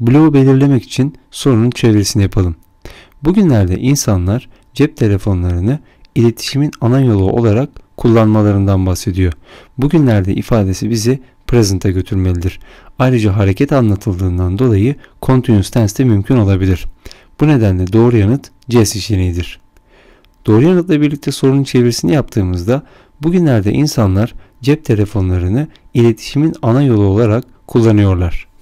Bloğu belirlemek için sorunun çevresini yapalım. Bugünlerde insanlar cep telefonlarını iletişimin ana yolu olarak kullanmalarından bahsediyor. Bugünlerde ifadesi bizi present'a götürmelidir. Ayrıca hareket anlatıldığından dolayı continuous tense de mümkün olabilir. Bu nedenle doğru yanıt C seçeneğidir. Doğru yanıtla birlikte sorunun çevirisini yaptığımızda bugünlerde insanlar cep telefonlarını iletişimin ana yolu olarak kullanıyorlar.